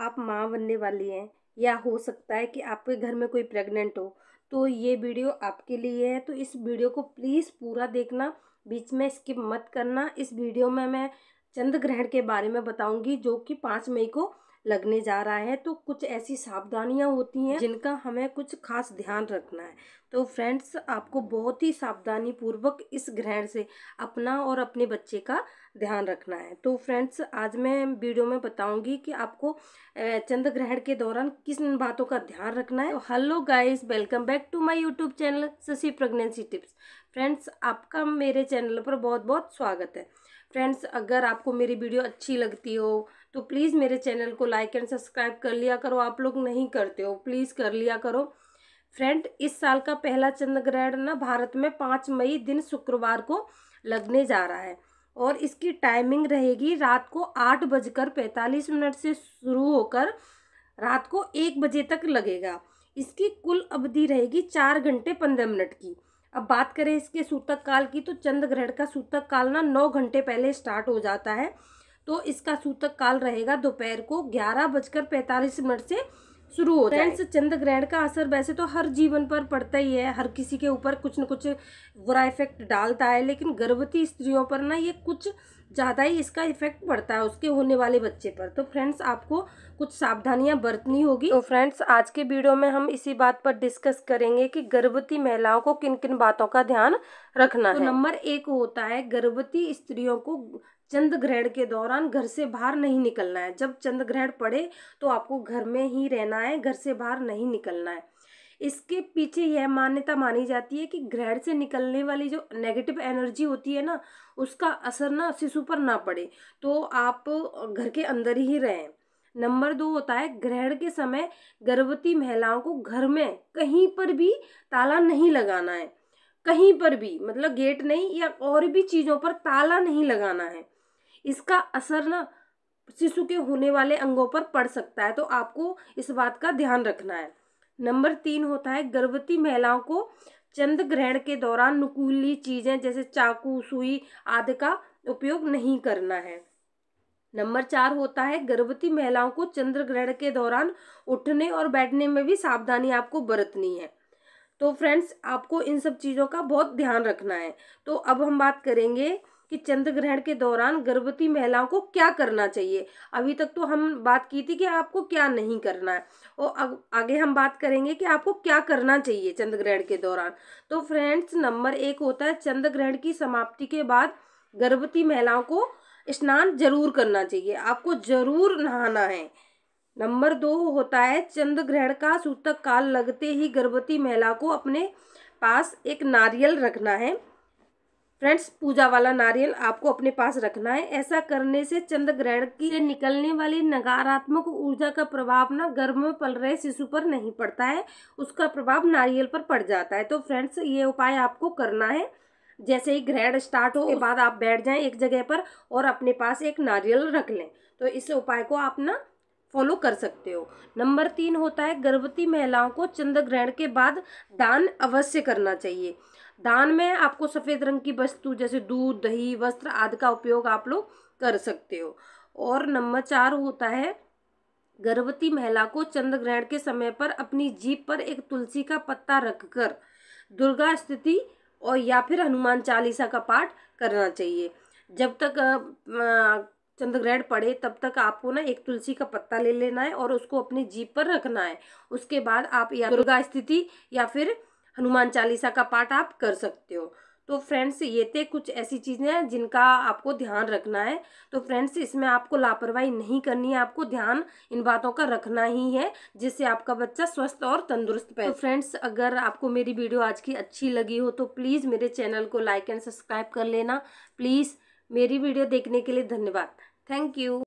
आप माँ बनने वाली हैं या हो सकता है कि आपके घर में कोई प्रेग्नेंट हो तो ये वीडियो आपके लिए है तो इस वीडियो को प्लीज़ पूरा देखना बीच में स्किप मत करना इस वीडियो में मैं चंद्र ग्रहण के बारे में बताऊंगी जो कि पाँच मई को लगने जा रहा है तो कुछ ऐसी सावधानियां होती हैं जिनका हमें कुछ खास ध्यान रखना है तो फ्रेंड्स आपको बहुत ही सावधानी पूर्वक इस ग्रहण से अपना और अपने बच्चे का ध्यान रखना है तो फ्रेंड्स आज मैं वीडियो में बताऊंगी कि आपको चंद्र ग्रहण के दौरान किस बातों का ध्यान रखना है तो hello guys welcome back to my YouTube channel Shashi pregnancy tips friends आपका मेरे चैनल पर बहुत बहुत स्वागत है फ्रेंड्स अगर आपको मेरी वीडियो अच्छी लगती हो तो प्लीज़ मेरे चैनल को लाइक एंड सब्सक्राइब कर लिया करो आप लोग नहीं करते हो प्लीज़ कर लिया करो फ्रेंड इस साल का पहला चंद्र ग्रहण ना भारत में पाँच मई दिन शुक्रवार को लगने जा रहा है और इसकी टाइमिंग रहेगी रात को आठ बजकर पैंतालीस मिनट से शुरू होकर रात को एक बजे तक लगेगा इसकी कुल अवधि रहेगी चार घंटे पंद्रह मिनट की अब बात करें इसके सूतक काल की तो चंद्र ग्रहण का सूतक काल ना नौ घंटे पहले स्टार्ट हो जाता है तो इसका सूतक काल रहेगा दोपहर को ग्यारह बजकर पैंतालीस मिनट से शुरू हो फ्रेंड्स चंद्र ग्रहण का असर वैसे तो हर जीवन पर पड़ता ही है हर किसी के ऊपर कुछ न कुछ बुरा इफेक्ट डालता है लेकिन गर्भवती स्त्रियों पर ना ये कुछ ज़्यादा ही इसका इफेक्ट पड़ता है उसके होने वाले बच्चे पर तो फ्रेंड्स आपको कुछ सावधानियां बरतनी होगी तो फ्रेंड्स आज के वीडियो में हम इसी बात पर डिस्कस करेंगे कि गर्भवती महिलाओं को किन किन बातों का ध्यान रखना तो है नंबर एक होता है गर्भवती स्त्रियों को चंद्र ग्रहण के दौरान घर से बाहर नहीं निकलना है जब चंद्र ग्रहण पड़े तो आपको घर में ही रहना है घर से बाहर नहीं निकलना है इसके पीछे यह मान्यता मानी जाती है कि ग्रहण से निकलने वाली जो नेगेटिव एनर्जी होती है ना उसका असर ना शिशु पर ना पड़े तो आप घर के अंदर ही रहें नंबर दो होता है ग्रहण के समय गर्भवती महिलाओं को घर में कहीं पर भी ताला नहीं लगाना है कहीं पर भी मतलब गेट नहीं या और भी चीज़ों पर ताला नहीं लगाना है इसका असर ना शिशु के होने वाले अंगों पर पड़ सकता है तो आपको इस बात का ध्यान रखना है नंबर तीन होता है गर्भवती महिलाओं को चंद्र ग्रहण के दौरान नुकूली चीज़ें जैसे चाकू सुई आदि का उपयोग नहीं करना है नंबर चार होता है गर्भवती महिलाओं को चंद्र ग्रहण के दौरान उठने और बैठने में भी सावधानी आपको बरतनी है तो फ्रेंड्स आपको इन सब चीज़ों का बहुत ध्यान रखना है तो अब हम बात करेंगे कि चंद्र ग्रहण के दौरान गर्भवती महिलाओं को क्या करना चाहिए अभी तक तो हम बात की थी कि आपको क्या नहीं करना है और अब आगे हम बात करेंगे कि आपको क्या करना चाहिए चंद्र ग्रहण के दौरान तो फ्रेंड्स नंबर एक होता है चंद्र ग्रहण की समाप्ति के बाद गर्भवती महिलाओं को स्नान जरूर करना चाहिए आपको जरूर नहाना है नंबर दो होता है चंद्र ग्रहण का सूतक काल लगते ही गर्भवती महिला को अपने पास एक नारियल रखना है फ्रेंड्स पूजा वाला नारियल आपको अपने पास रखना है ऐसा करने से चंद्र ग्रहण की निकलने वाली नकारात्मक ऊर्जा का प्रभाव ना गर्भ में पल रहे शिशु पर नहीं पड़ता है उसका प्रभाव नारियल पर पड़ जाता है तो फ्रेंड्स ये उपाय आपको करना है जैसे ही ग्रहण स्टार्ट हो के बाद आप बैठ जाएं एक जगह पर और अपने पास एक नारियल रख लें तो इस उपाय को आप ना फॉलो कर सकते हो नंबर तीन होता है गर्भवती महिलाओं को चंद्र ग्रहण के बाद दान अवश्य करना चाहिए दान में आपको सफ़ेद रंग की वस्तु जैसे दूध दही वस्त्र आदि का उपयोग आप लोग कर सकते हो और नंबर चार होता है गर्भवती महिला को चंद्र ग्रहण के समय पर अपनी जीप पर एक तुलसी का पत्ता रखकर दुर्गा स्थिति और या फिर हनुमान चालीसा का पाठ करना चाहिए जब तक चंद्रग्रहण पड़े तब तक आपको ना एक तुलसी का पत्ता ले लेना है और उसको अपने जीप पर रखना है उसके बाद आप या तो दुर्गा स्थिति या फिर हनुमान चालीसा का पाठ आप कर सकते हो तो फ्रेंड्स ये थे कुछ ऐसी चीज़ें हैं जिनका आपको ध्यान रखना है तो फ्रेंड्स इसमें आपको लापरवाही नहीं करनी है आपको ध्यान इन बातों का रखना ही है जिससे आपका बच्चा स्वस्थ और तंदुरुस्त पे तो फ्रेंड्स अगर आपको मेरी वीडियो आज की अच्छी लगी हो तो प्लीज़ मेरे चैनल को लाइक एंड सब्सक्राइब कर लेना प्लीज़ मेरी वीडियो देखने के लिए धन्यवाद थैंक यू